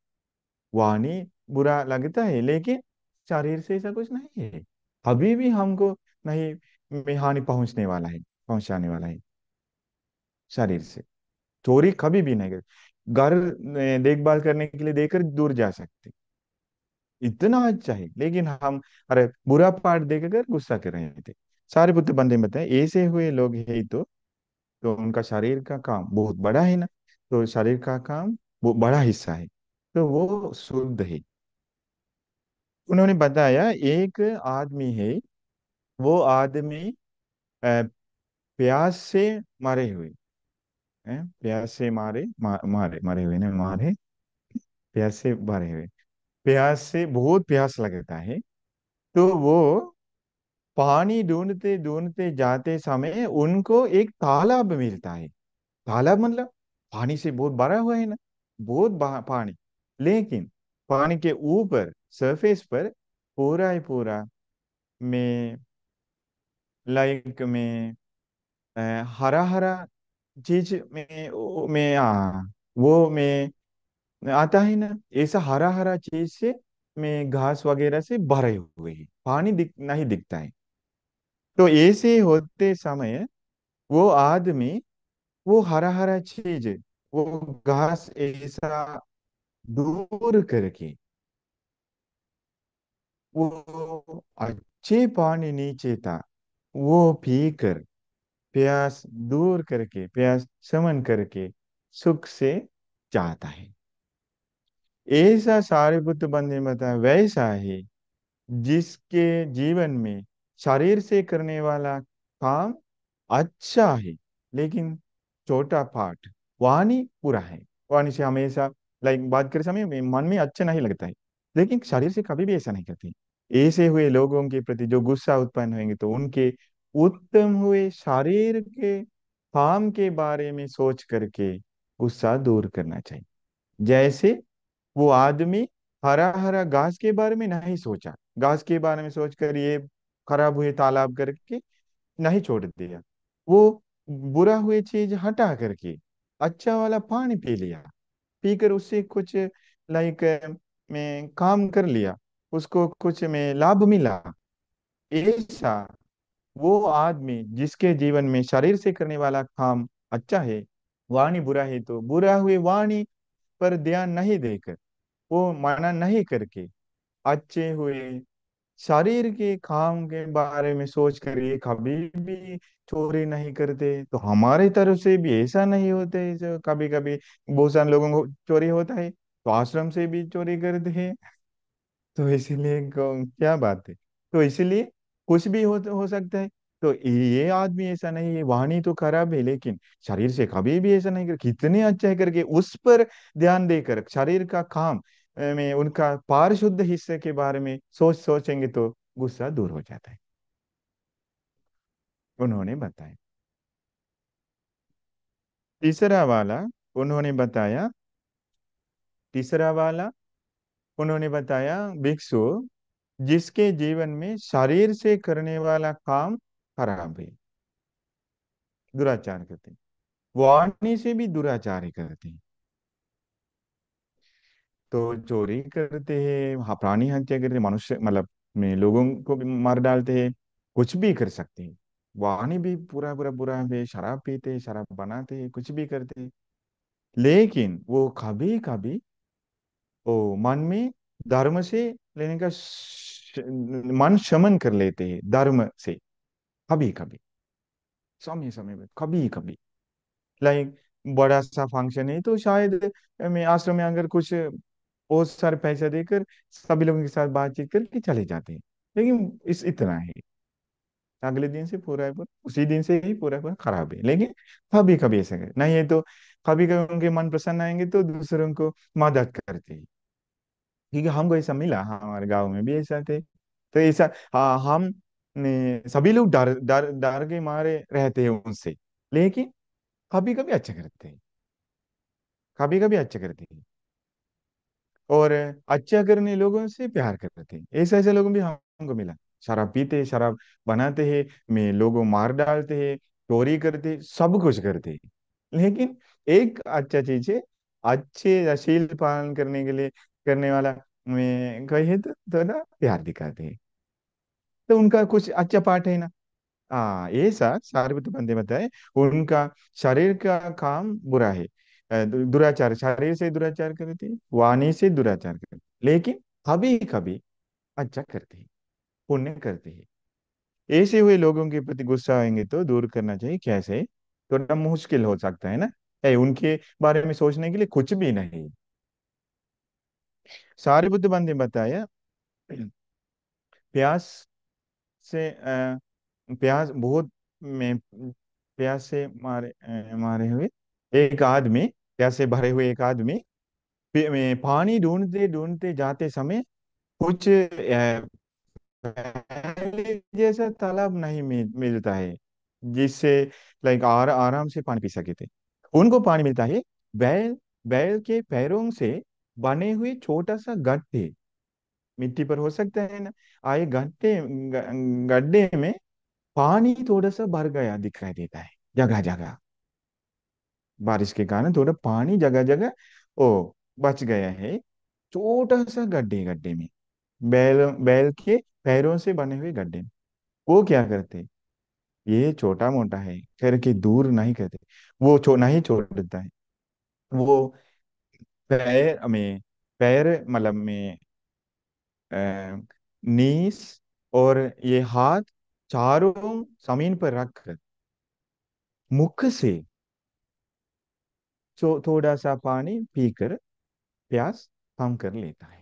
Speaker 1: वाणी बुरा लगता है लेकिन शरीर से ऐसा कुछ नहीं है अभी भी हमको नहीं हानि पहुंचने वाला है पहुंचाने वाला है शरीर से चोरी कभी भी नहीं कर घर देखभाल करने के लिए देकर दूर जा सकते इतना अच्छा है लेकिन हम अरे बुरा पार्ट देखकर गुस्सा कर रहे थे सारे पुत्र बंदे बताए ऐसे हुए लोग है तो तो उनका शरीर का काम बहुत बड़ा है ना तो शरीर का काम वो बड़ा हिस्सा है तो वो शुद्ध है उन्होंने बताया एक आदमी है वो आदमी प्यास से मरे हुए हैं प्यार से मारे मा, मारे मरे हुए ना मारे प्यार से भरे हुए प्यास से बहुत प्यास लगता है तो वो पानी ढूंढते ढूंढते जाते समय उनको एक तालाब मिलता है तालाब मतलब पानी से बहुत भरा हुआ है ना बहुत पानी लेकिन पानी के ऊपर सरफेस पर पूरा ही पूरा में लाइक में आ, हरा हरा चीज में वो- में आ, वो में आता है ना ऐसा हरा हरा चीज से में घास वगैरह से भरे हुए है पानी दिख नहीं दिखता है तो ऐसे होते समय वो आदमी वो हरा हरा चीज वो घास ऐसा दूर करके वो अच्छे पानी नीचे था वो पीकर प्यास दूर करके प्यास समन करके सुख से चाहता है ऐसा सारिपुत्र बुद्ध ने वैसा ही जिसके जीवन में शरीर से करने वाला काम अच्छा है लेकिन छोटा पाठ वाणी पूरा है वाणी से हमेशा लाइक बात करते समय मन में अच्छा नहीं लगता है लेकिन शरीर से कभी भी ऐसा नहीं करते ऐसे हुए लोगों के प्रति जो गुस्सा उत्पन्न होंगे तो उनके उत्तम हुए शारीर के काम के बारे में सोच करके गुस्सा दूर करना चाहिए जैसे वो आदमी हरा हरा घास के बारे में नहीं सोचा घास के बारे में सोचकर ये खराब हुए तालाब करके नहीं छोड़ दिया वो बुरा हुए चीज हटा करके अच्छा वाला पानी पी लिया पीकर उससे कुछ लाइक में काम कर लिया उसको कुछ में लाभ मिला ऐसा वो आदमी जिसके जीवन में शरीर से करने वाला काम अच्छा है वाणी बुरा है तो बुरा हुए वाणी पर ध्यान नहीं देकर वो माना नहीं करके अच्छे हुए शरीर के काम के बारे में सोच कर ये कभी भी चोरी नहीं करते तो हमारे तरफ से भी ऐसा नहीं होते जो कभी कभी बहुत सारे लोगों को चोरी होता है तो आश्रम से भी चोरी करते हैं तो इसलिए क्या बात है तो इसलिए कुछ भी हो हो सकता है तो ये आदमी ऐसा नहीं है वाणी तो खराब है लेकिन शरीर से कभी भी ऐसा नहीं कर कितने अच्छा है करके उस पर ध्यान देकर शरीर का काम में उनका पारशुद्ध हिस्से के बारे में सोच सोचेंगे तो गुस्सा दूर हो जाता है उन्होंने बताया तीसरा वाला उन्होंने बताया तीसरा वाला उन्होंने बताया भिक्षु जिसके जीवन में शरीर से करने वाला काम खराब है दुराचार करते वाणी से भी दुराचार करते हैं तो चोरी करते हैं हाँ, प्राणी हत्या करते मनुष्य मतलब में लोगों को भी मार डालते हैं कुछ भी कर सकते हैं वाणी भी पूरा पूरा बुरा है शराब पीते शराब बनाते कुछ भी करते लेकिन वो कभी कभी ओ मन में धर्म से लेने का श... मन शमन कर लेते हैं धर्म से कभी कभी समय समय में कभी कभी लाइक बड़ा सा फंक्शन है तो शायद मैं आश्रम में अगर कुछ बहुत सारे पैसा देकर सभी लोगों के साथ बातचीत करके चले जाते हैं लेकिन इस इतना है अगले दिन से पूरा पूरा उसी दिन से ही पूरा पूरा खराब है लेकिन कभी कभी ऐसा नहीं है तो कभी कभी उनके मन प्रसन्न आएंगे तो दूसरों को मदद करते हैं क्योंकि हमको ऐसा मिला हमारे गांव में भी ऐसा थे तो ऐसा हाँ हम सभी लोग डर डर डर के मारे रहते हैं उनसे लेकिन कभी कभी अच्छा करते हैं कभी कभी अच्छा करते हैं और अच्छा करने लोगों से प्यार करते हैं ऐसे ऐसे लोगों भी हमको मिला शराब पीते शराब बनाते हैं में लोगों मार डालते हैं चोरी करते सब कुछ करते लेकिन एक अच्छा चीज है अच्छे शील पालन करने के लिए करने वाला में है तो थोड़ा तो प्यार दिखाते हैं तो उनका कुछ अच्छा पार्ट है ना हाँ ऐसा सार्वत बंदे बताए उनका शरीर का काम बुरा है दुराचार शरीर से दुराचार करते वाणी से दुराचार करते लेकिन कभी कभी अच्छा करते हैं पुण्य करते हैं ऐसे हुए लोगों के प्रति गुस्सा आएंगे तो दूर करना चाहिए कैसे थोड़ा मुश्किल हो सकता है ना ए, उनके बारे में सोचने के लिए कुछ भी नहीं सारिपुत्र बंद ने बताया प्यास से प्यास बहुत में प्यास से मारे मारे हुए एक आदमी प्यास से भरे हुए एक आदमी पानी ढूंढते ढूंढते जाते समय कुछ जैसा तालाब नहीं मिलता है जिससे लाइक आर, आराम से पानी पी सके थे उनको पानी मिलता है बैल बैल के पैरों से बने हुए छोटा सा गड्ढे मिट्टी पर हो सकता है ना आए गड्ढे गड्ढे में पानी थोड़ा सा भर गया दिखाई देता है जगह जगह बारिश के कारण थोड़ा पानी जगह जगह ओ बच गया है छोटा सा गड्ढे गड्ढे में बैल बैल के पैरों से बने हुए गड्ढे में वो क्या करते ये छोटा मोटा है करके दूर नहीं करते वो छो नहीं छोड़ देता है वो पैर में पैर मतलब में नीस और ये हाथ चारों जमीन पर रख मुख से तो थोड़ा सा पानी पीकर प्यास कम कर लेता है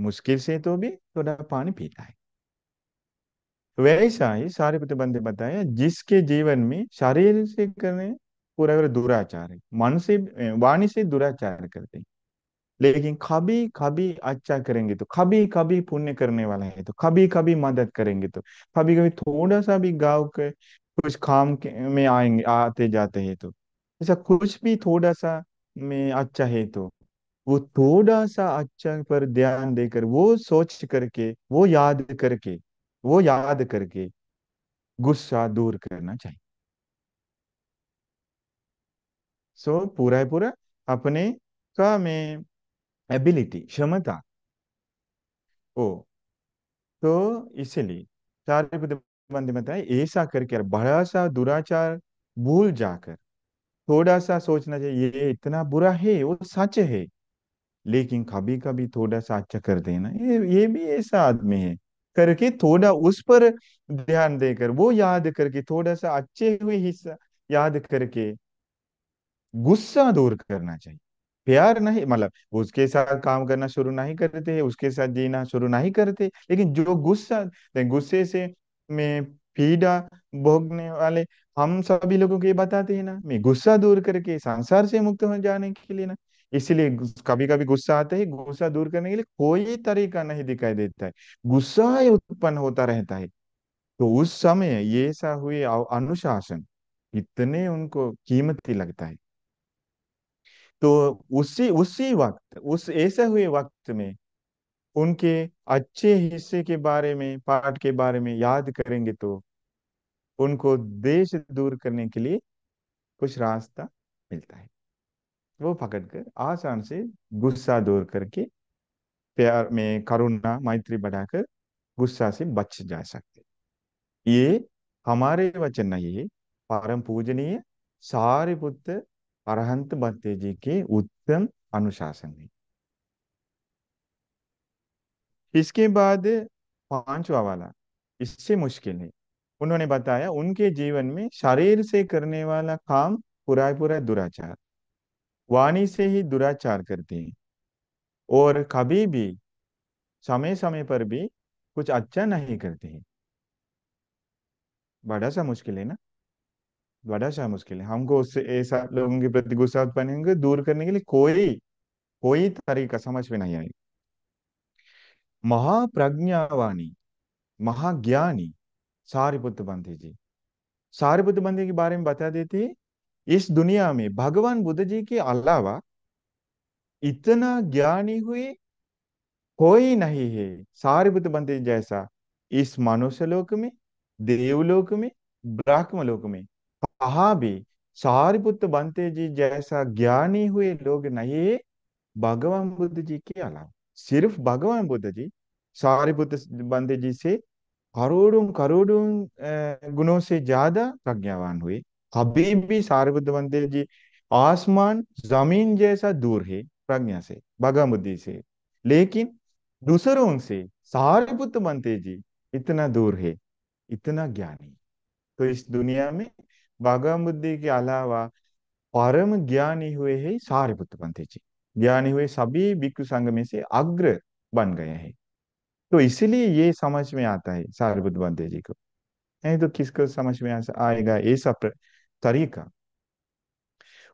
Speaker 1: मुश्किल से तो भी थोड़ा पानी पीता है वैसा ही सारे प्रतिबंध बताया जिसके जीवन में शरीर से करने पूरा दुराचार है मन से वाणी से दुराचार करते हैं लेकिन कभी कभी अच्छा करेंगे तो कभी कभी पुण्य करने वाला है तो कभी कभी मदद करेंगे तो कभी कभी थोड़ा सा भी गांव के कुछ काम में आएंगे आते जाते हैं तो ऐसा कुछ भी थोड़ा सा में अच्छा है तो वो थोड़ा सा अच्छा पर ध्यान देकर वो सोच करके वो याद करके वो याद करके गुस्सा दूर करना चाहिए सो पूरा पूरा अपने का में एबिलिटी क्षमता ओ तो इसलिए चार बंदे में ऐसा करके बड़ा सा दुराचार भूल जाकर थोड़ा सा सोचना चाहिए ये इतना बुरा है वो सच है लेकिन कभी कभी थोड़ा सा अच्छा कर देना ये ये भी ऐसा आदमी है करके थोड़ा उस पर ध्यान देकर वो याद करके थोड़ा सा अच्छे हुए हिस्सा याद करके गुस्सा दूर करना चाहिए प्यार नहीं मतलब उसके साथ काम करना शुरू नहीं करते उसके साथ जीना शुरू नहीं करते लेकिन जो गुस्सा गुस्से से मैं पीड़ा भोगने वाले हम सभी लोगों को ये बताते हैं ना मैं गुस्सा दूर करके संसार से मुक्त हो जाने के लिए ना इसलिए कभी कभी गुस्सा आता है गुस्सा दूर करने के लिए कोई तरीका नहीं दिखाई देता है गुस्सा ही उत्पन्न होता रहता है तो उस समय ये सा हुए अनुशासन इतने उनको कीमती लगता है तो उसी उसी वक्त उस ऐसे हुए वक्त में उनके अच्छे हिस्से के बारे में पाठ के बारे में याद करेंगे तो उनको देश दूर करने के लिए कुछ रास्ता मिलता है वो पकड़ कर आसान से गुस्सा दूर करके प्यार में करुणा मैत्री बढ़ाकर गुस्सा से बच जा सकते ये हमारे वचन नहीं है परम पूजनीय सारे पुत्र अरहंत भट्टे जी की उत्तम अनुशासन है इसके बाद पांचवा वाला इससे मुश्किल है उन्होंने बताया उनके जीवन में शरीर से करने वाला काम पूरा पूरा दुराचार वाणी से ही दुराचार करते हैं और कभी भी समय समय पर भी कुछ अच्छा नहीं करते हैं बड़ा सा मुश्किल है ना बड़ा सा मुश्किल है हमको उससे ऐसा लोगों के प्रति गुस्सा उत्पन्न होंगे दूर करने के लिए कोई कोई तरीका समझ में नहीं आई महाप्रज्ञावानी महाज्ञानी सारिपुत्र बंधी जी सारिपुत्र बंधी के बारे में बता देते इस दुनिया में भगवान बुद्ध जी के अलावा इतना ज्ञानी हुए कोई नहीं है सारिपुत्र बंधी जैसा इस मनुष्य लोक में देवलोक में ब्राह्म लोक में कहा भी सारिपुत्र बंते जी जैसा ज्ञानी हुए लोग नहीं भगवान बुद्ध जी के अलावा सिर्फ भगवान बुद्ध जी सारिपुत्र बंते जी से करोड़ों करोड़ों गुणों से ज्यादा प्रज्ञावान हुए कभी भी सारिपुत्र बंते जी आसमान जमीन जैसा दूर है प्रज्ञा से भगवान बुद्धि से लेकिन दूसरों से सारिपुत्र बंते जी इतना दूर है इतना ज्ञानी तो इस दुनिया में भगवान बुद्धि के अलावा परम ज्ञानी हुए है सारिपुत्र पंथी जी ज्ञानी हुए सभी भिक्षु संघ में से अग्र बन गए हैं तो इसलिए ये समझ में आता है सारिपुत्र पंथी जी को नहीं तो किसको समझ में आएगा ये सब तरीका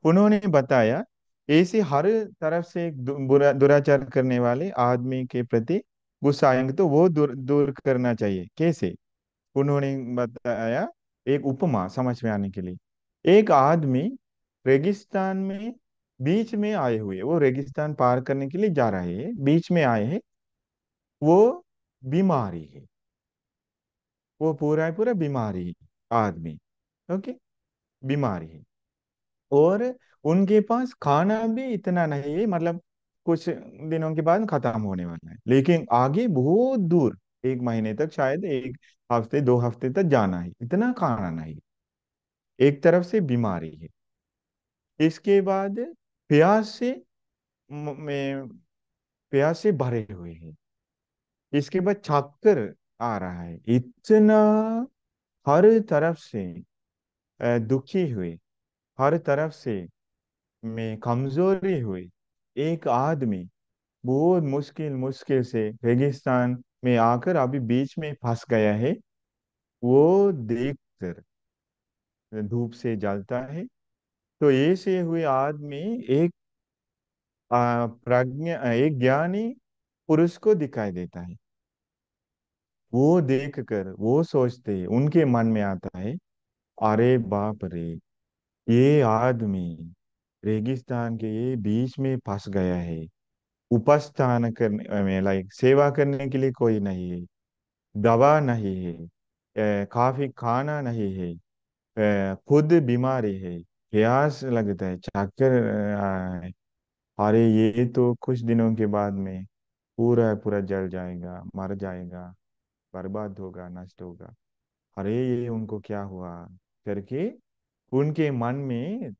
Speaker 1: उन्होंने बताया ऐसे हर तरफ से दुराचार करने वाले आदमी के प्रति गुस्सा आएंगे तो वो दूर दूर करना चाहिए कैसे उन्होंने बताया एक उपमा समझ में आने के लिए एक आदमी रेगिस्तान में बीच में आए हुए वो रेगिस्तान पार करने के लिए जा रहे हैं बीच में आए हैं वो बीमारी है वो पूरा पूरा बीमारी है आदमी ओके बीमारी है और उनके पास खाना भी इतना नहीं है मतलब कुछ दिनों के बाद खत्म होने वाला है लेकिन आगे बहुत दूर एक महीने तक शायद एक हफ्ते दो हफ्ते तक जाना है इतना खाना नहीं एक तरफ से बीमारी है इसके बाद प्यास से में प्यास से भरे हुए हैं इसके बाद छाकर आ रहा है इतना हर तरफ से दुखी हुए हर तरफ से में कमजोरी हुई एक आदमी बहुत मुश्किल मुश्किल से रेगिस्तान में आकर अभी बीच में फंस गया है वो देखकर धूप से जलता है तो ऐसे हुए आदमी एक प्रज्ञा एक ज्ञानी पुरुष को दिखाई देता है वो देखकर वो सोचते है उनके मन में आता है अरे बाप रे ये आदमी रेगिस्तान के ये बीच में फंस गया है उपस्थान करने में लाइक सेवा करने के लिए कोई नहीं है दवा नहीं है काफी खाना नहीं है खुद बीमारी है प्यास लगता है चक्कर अरे ये तो कुछ दिनों के बाद में पूरा पूरा जल जाएगा मर जाएगा बर्बाद होगा नष्ट होगा अरे ये उनको क्या हुआ करके उनके मन में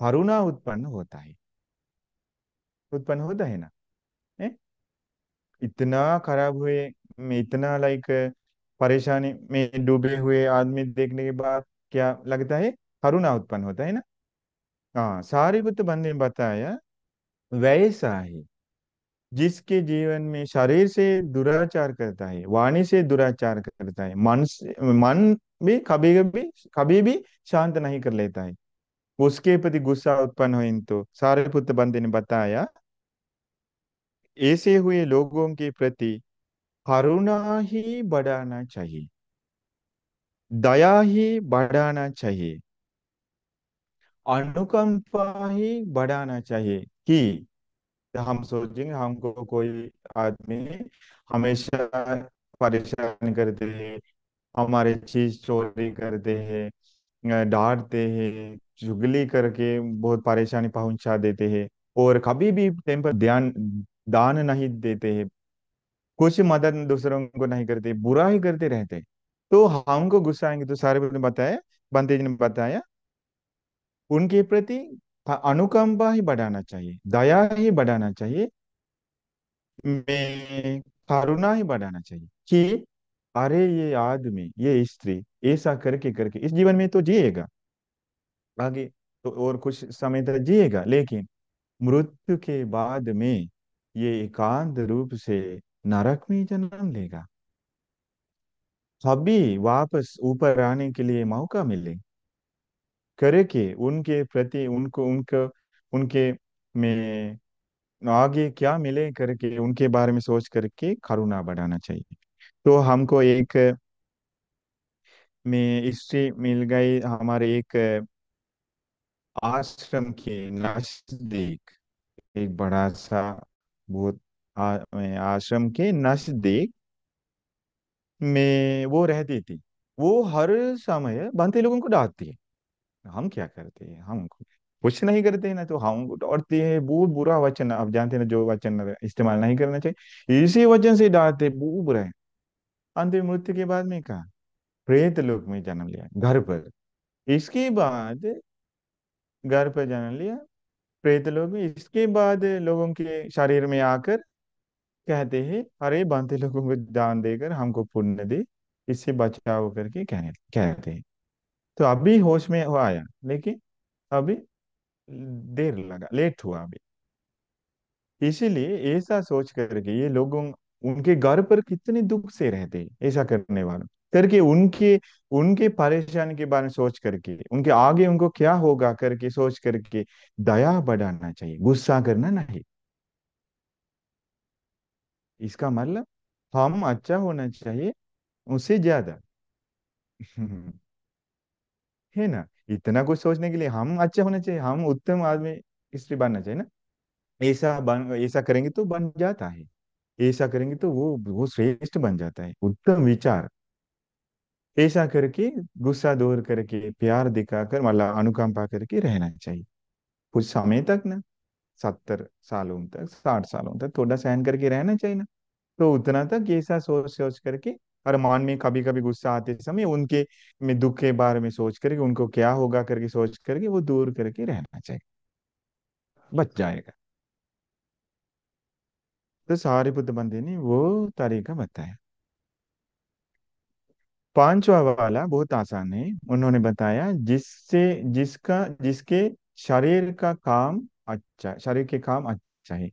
Speaker 1: करुणा उत्पन्न होता है उत्पन्न होता है ना इतना खराब हुए मैं इतना लाइक परेशानी में डूबे हुए आदमी देखने के बाद क्या लगता है करुणा उत्पन्न होता है ना हाँ सारीपुत्र बंद ने बताया वैसा ही जिसके जीवन में शरीर से दुराचार करता है वाणी से दुराचार करता है मन से मन भी कभी कभी कभी भी शांत नहीं कर लेता है उसके प्रति गुस्सा उत्पन्न हो तो सारे पुत्र बंदे ने बताया ऐसे हुए लोगों के प्रति करुणा ही बढ़ाना चाहिए दया ही बढ़ाना चाहिए अनुकंपा ही बढ़ाना चाहिए कि हम सोचेंगे हमको कोई आदमी हमेशा परेशान करते हैं हमारे चीज चोरी करते हैं डांटते हैं जुगली करके बहुत परेशानी पहुंचा देते हैं और कभी भी टाइम पर ध्यान दान नहीं देते है कुछ मदद दूसरों को नहीं करते बुरा ही करते रहते तो हमको गुस्सा आएंगे तो सारे ने बताया बंते जी ने बताया उनके प्रति अनुकंपा ही बढ़ाना चाहिए दया ही बढ़ाना चाहिए करुणा ही बढ़ाना चाहिए कि अरे ये आदमी ये स्त्री ऐसा करके करके इस जीवन में तो जिएगा आगे तो और कुछ समय तक जिएगा लेकिन मृत्यु के बाद में ये एकांत रूप से नरक में जन्म लेगा सभी वापस ऊपर आने के लिए मौका मिले करे के उनके प्रति उनको उनको उनके में आगे क्या मिले करके उनके बारे में सोच करके करुणा बढ़ाना चाहिए तो हमको एक में स्त्री मिल गई हमारे एक आश्रम के नजदीक एक बड़ा सा भूत आ, आश्रम के नजदीक में वो रहती थी वो हर समय बनते लोगों को डांटती है हम क्या करते हैं हम कुछ नहीं करते ना तो हम डरते है बहुत बुरा वचन आप जानते हैं ना जो वचन इस्तेमाल नहीं करना चाहिए इसी वचन से डांटते बहुत बुरा है अंतिम मृत्यु के बाद में कहा प्रेत लोक में जन्म लिया घर पर इसके बाद घर पर जन्म लिया प्रेत लोग इसके बाद लोगों के शरीर में आकर कहते हैं अरे बांते लोगों को दान देकर हमको पुण्य दे इससे बचाव करके कह कहते हैं तो अभी होश में आया लेकिन अभी देर लगा लेट हुआ अभी इसीलिए ऐसा सोच करके ये लोगों उनके घर पर कितने दुख से रहते ऐसा करने वालों करके उनके उनके परेशानी के बारे में सोच करके उनके आगे उनको क्या होगा करके सोच करके दया बढ़ाना चाहिए गुस्सा करना नहीं इसका मतलब हम अच्छा होना चाहिए उससे ज्यादा है ना इतना कुछ सोचने के लिए हम अच्छा होना चाहिए हम उत्तम आदमी इसलिए बनना चाहिए ना ऐसा बन ऐसा करेंगे तो बन जाता है ऐसा करेंगे तो वो वो श्रेष्ठ बन जाता है उत्तम विचार ऐसा करके गुस्सा दूर करके प्यार दिखाकर मतलब अनुकंपा करके रहना चाहिए कुछ समय तक ना सत्तर सालों तक साठ सालों तक थोड़ा सहन करके रहना चाहिए ना तो उतना तक ऐसा सोच सोच करके और मन में कभी कभी गुस्सा आते समय उनके में दुख के बारे में सोच करके उनको क्या होगा करके सोच करके वो दूर करके रहना चाहिए बच जाएगा तो सारे बुद्ध बंदे ने वो तरीका बताया पांचवा वाला बहुत आसान है उन्होंने बताया जिससे जिसका जिसके शरीर का काम अच्छा शरीर के काम अच्छा है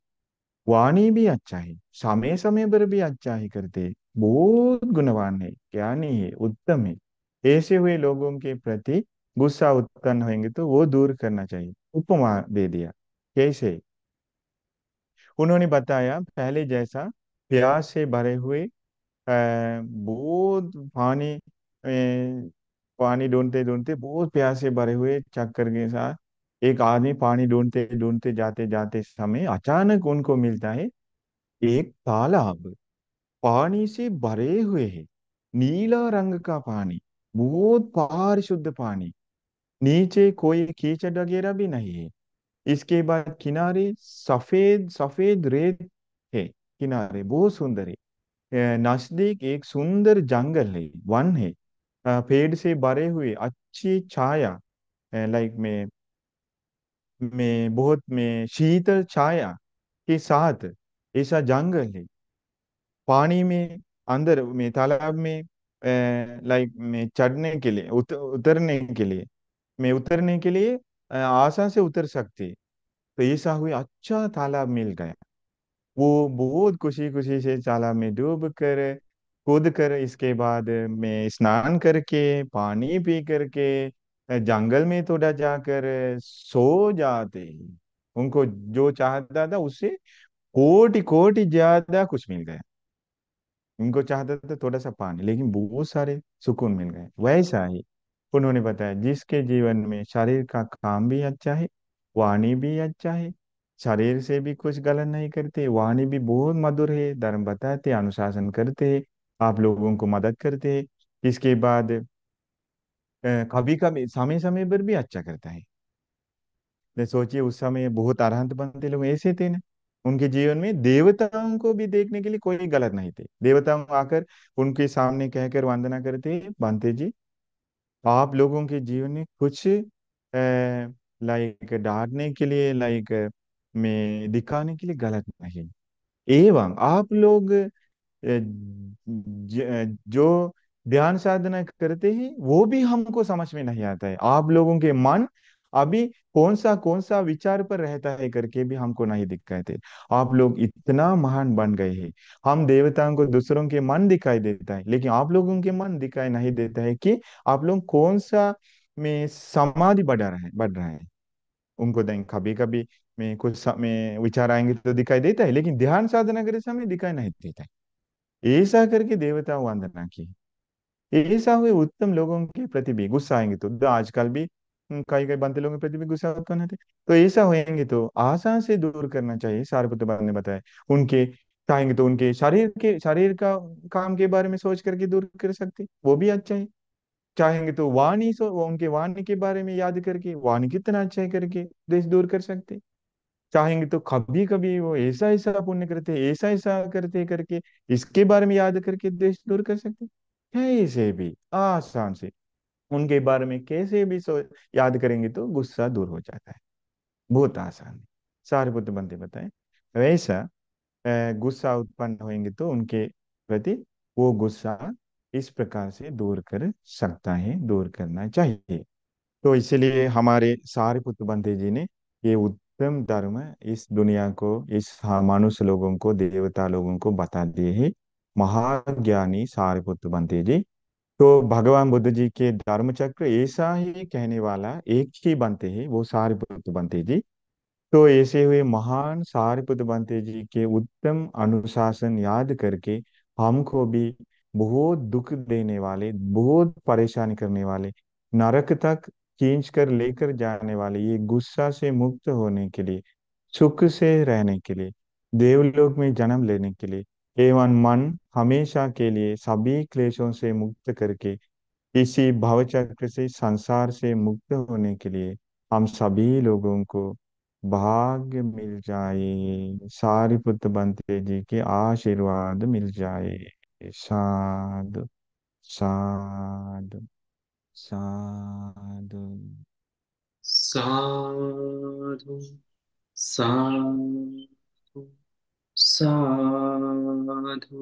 Speaker 1: वाणी भी अच्छा है समय समय पर भी अच्छा ही करते बहुत गुणवान है ज्ञानी है उत्तम है ऐसे हुए लोगों के प्रति गुस्सा उत्पन्न होंगे तो वो दूर करना चाहिए उपमा दे दिया कैसे उन्होंने बताया पहले जैसा प्यास से भरे हुए बहुत पानी पानी ढूंढते ढूंढते बहुत प्यास से भरे हुए चक्कर के साथ एक आदमी पानी ढूंढते ढूंढते जाते जाते समय अचानक उनको मिलता है एक तालाब पानी से भरे हुए है नीला रंग का पानी बहुत पारिशुद्ध पानी नीचे कोई कीचड़ वगैरह भी नहीं है इसके बाद किनारे सफेद सफेद रेत है किनारे बहुत सुंदर है नजदीक एक सुंदर जंगल है वन है पेड़ से भरे हुए अच्छी छाया लाइक में में बहुत में शीतल छाया के साथ ऐसा जंगल है पानी में अंदर में तालाब में लाइक में चढ़ने के लिए उत, उतरने के लिए में उतरने के लिए आसान से उतर सकते तो ऐसा हुई अच्छा तालाब मिल गया वो बहुत खुशी खुशी से चाला में डूब कर कूद कर इसके बाद में स्नान करके पानी पी करके जंगल में थोड़ा जाकर सो जाते उनको जो चाहता था उससे कोटि कोटि ज्यादा कुछ मिल गया उनको चाहता था थोड़ा सा पानी लेकिन बहुत सारे सुकून मिल गए वैसा ही उन्होंने बताया जिसके जीवन में शरीर का काम भी अच्छा है वाणी भी अच्छा है शरीर से भी कुछ गलत नहीं करते वाणी भी बहुत मधुर है धर्म बताते अनुशासन करते आप लोगों को मदद करते इसके बाद कभी कभी समय समय पर भी अच्छा करता है सोचिए उस समय बहुत अरहंत बनते लोग ऐसे थे ना उनके जीवन में देवताओं को भी देखने के लिए कोई गलत नहीं थे देवताओं आकर उनके सामने कहकर वंदना करते बनते जी आप लोगों के जीवन में कुछ लाइक डांटने के लिए लाइक में दिखाने के लिए गलत नहीं एवं आप लोग जो ध्यान साधना करते हैं वो भी हमको समझ में नहीं आता है आप लोगों के मन अभी कौन सा कौन सा विचार पर रहता है करके भी हमको नहीं दिखाए थे आप लोग इतना महान बन गए हैं हम देवताओं को दूसरों के मन दिखाई देता है लेकिन आप लोगों के मन दिखाई नहीं देता है कि आप लोग कौन सा में समाधि बढ़ा रहे बढ़ रहे हैं उनको देंगे कभी कभी में कुछ में विचार आएंगे तो दिखाई देता है लेकिन ध्यान साधना करे समय दिखाई नहीं देता है ऐसा करके देवता वंदना की ऐसा हुए उत्तम लोगों के प्रति भी गुस्सा आएंगे तो, आजकल भी कई कई बनते लोगों के प्रति भी गुस्सा उत्पन्न होते तो ऐसा होएंगे तो आसान से दूर करना चाहिए सारे ने बताया उनके चाहेंगे तो उनके शरीर के शरीर का काम के बारे में सोच करके दूर कर सकते वो भी अच्छा है चाहेंगे तो वाणी सो उनके वाणी के बारे में याद करके वाणी कितना अच्छा है करके देश दूर कर सकते चाहेंगे तो कभी कभी वो ऐसा ऐसा पुण्य करते ऐसा ऐसा करते करके इसके बारे में याद करके देश दूर कर सकते कैसे भी आसान से उनके बारे में कैसे भी सो याद करेंगे तो गुस्सा दूर हो जाता है बहुत आसान है सारे बुद्ध बंदे बताए वैसा गुस्सा उत्पन्न होंगे तो उनके प्रति वो गुस्सा इस प्रकार से दूर कर सकता है दूर करना चाहिए तो इसलिए हमारे सारे पुत्र बंदे जी ने ये स्वयं धर्म इस दुनिया को इस मानुष लोगों को देवता लोगों को बता दिए ही महाज्ञानी सारपुत्र बनते जी तो भगवान बुद्ध जी के धर्म चक्र ऐसा ही कहने वाला एक ही बनते हैं वो सारपुत्र बनते जी तो ऐसे हुए महान सारपुत्र बनते जी के उत्तम अनुशासन याद करके हमको भी बहुत दुख देने वाले बहुत परेशान करने वाले नरक तक खींच कर लेकर जाने वाले ये गुस्सा से मुक्त होने के लिए सुख से रहने के लिए देवलोक में जन्म लेने के लिए एवं मन हमेशा के लिए सभी क्लेशों से मुक्त करके इसी भवचक्र से संसार से मुक्त होने के लिए हम सभी लोगों को भाग्य मिल जाए सारी पुत्र बंते जी के आशीर्वाद मिल जाए साधु साधु साधु साधु साधु साधु